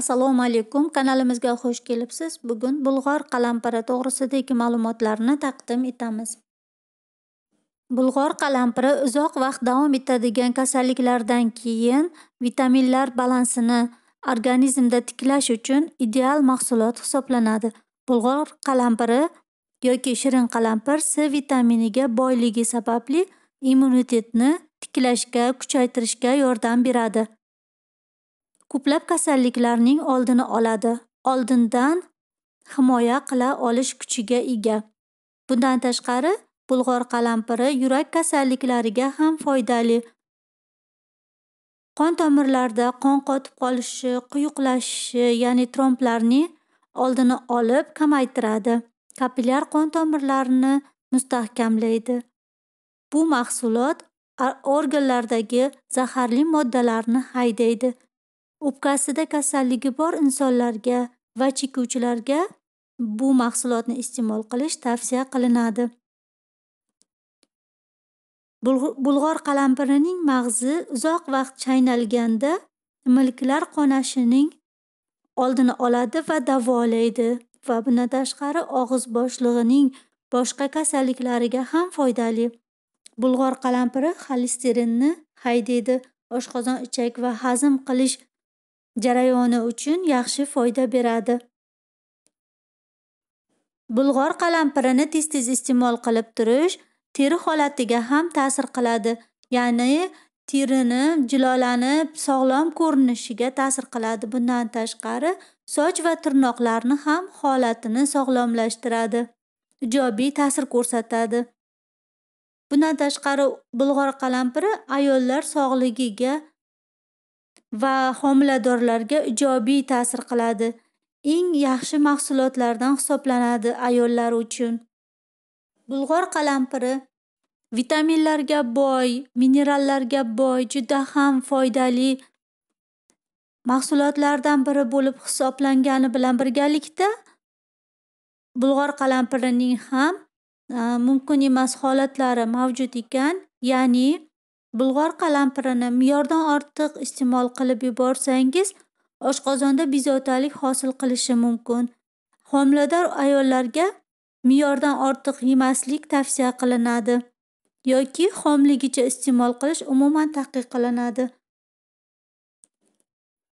assalomu alaykum kanalimizga xush kelibsiz bugun bulg'or qalampiri to'g'risidagi ma'lumotlarni taqdim etamiz bulg'or qalampiri uzoq vaqt davom etadigan kasalliklardan keyin vitaminlar balansini organizmda tiklash uchun ideal mahsulot hisoblanadi bulg'or qalampiri yoki shirin qalampir c vitaminiga boyligi sababli immunitetni tiklashga, kuchaytirishga yordam beradi. Ko'plab kasalliklarning oldini oladi, oldindan himoya qila olish kuchiga ega. Bundan tashqari, bulg'or qalampiri yurak kasalliklariga ham foydali. Qon tomirlarda qon qotib qolishi, quyuqlashishi, ya'ni tromblarning oldini olib, kamaytiradi. Kapillyar qon tomirlarini mustahkamlaydi. Bu mahsulot organlardagi zaharli moddalarni haydaydi. O'pkasida kasalligi bor insonlarga va chekuvchilarga bu mahsulotni iste'mol qilish tavsiya qilinadi. Bulg'or qalampirining mag'zi uzoq vaqt chaynalganda milklar qonashining oldini oladi va davolaydi va bundan tashqari og'iz bo'shlig'ining boshqa kasalliklariga ham foydali. Bulg'or qalampiri xolesterinni haydaydi, oshqozon, ichak va hazm qilish jarayoni uchun yaxshi foyda beradi. Bulg'or qalampirini tez-tez iste'mol qilib turish teri holatiga ham ta'sir qiladi, ya'ni terini jilolanib, sog'lom ko'rinishiga ta'sir qiladi. Bundan tashqari, soch va tirnoqlarni ham holatini sog'lomlashtiradi, ijobiy ta'sir ko'rsatadi. bundan tashqari bulg'or qalampiri ayollar sog'ligiga va homiladorlarga ijobiy ta'sir qiladi eng yaxshi mahsulotlardan hisoblanadi ayollar uchun bulg'or qalampiri vitaminlarga boy minerallarga boy juda ham foydali mahsulotlardan biri bo'lib hisoblangani bilan birgalikda bulg'or qalampirining ham mumkin emas holatlari mavjud ekan, ya'ni bulg'or qalampirini me'yordan ortiq iste'mol qilib yuborsangiz, oshqozonda bezovtalik hosil qilishi mumkin. Homilador ayollarga me'yordan ortiq yemaslik tavsiya qilinadi yoki homiligicha iste'mol qilish umuman taqiqlanadi.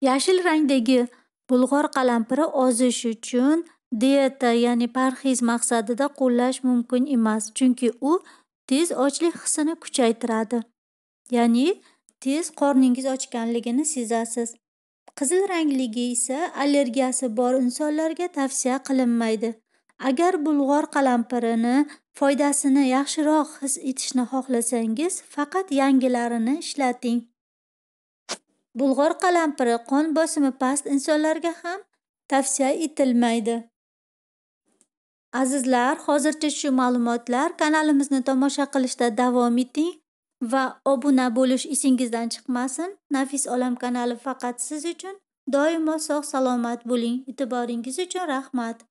Yashil rangdagi bulg'or qalampiri ozish uchun Dieta, ya'ni parhez maqsadida qo'llash mumkin emas, chunki u tez ochlik hissini kuchaytiradi, ya'ni tez qorningiz ochganligini sezasiz. Qizil rangligi esa allergiyasi bor insonlarga tavsiya qilinmaydi. Agar bulg'or qalampirini foydasini yaxshiroq his etishni xohlasangiz, faqat yangilarini ishlating. Bulg'or qalampiri qon bosimi past insonlarga ham tavsiya etilmaydi. Azizlar, hozircha shu ma'lumotlar kanalimizni tomosha qilishda davom eting va obuna bo'lish esingizdan chiqmasin. Nafis olam kanali faqat siz uchun. Doimo sog' salomat bo'ling. E'tiboringiz uchun rahmat.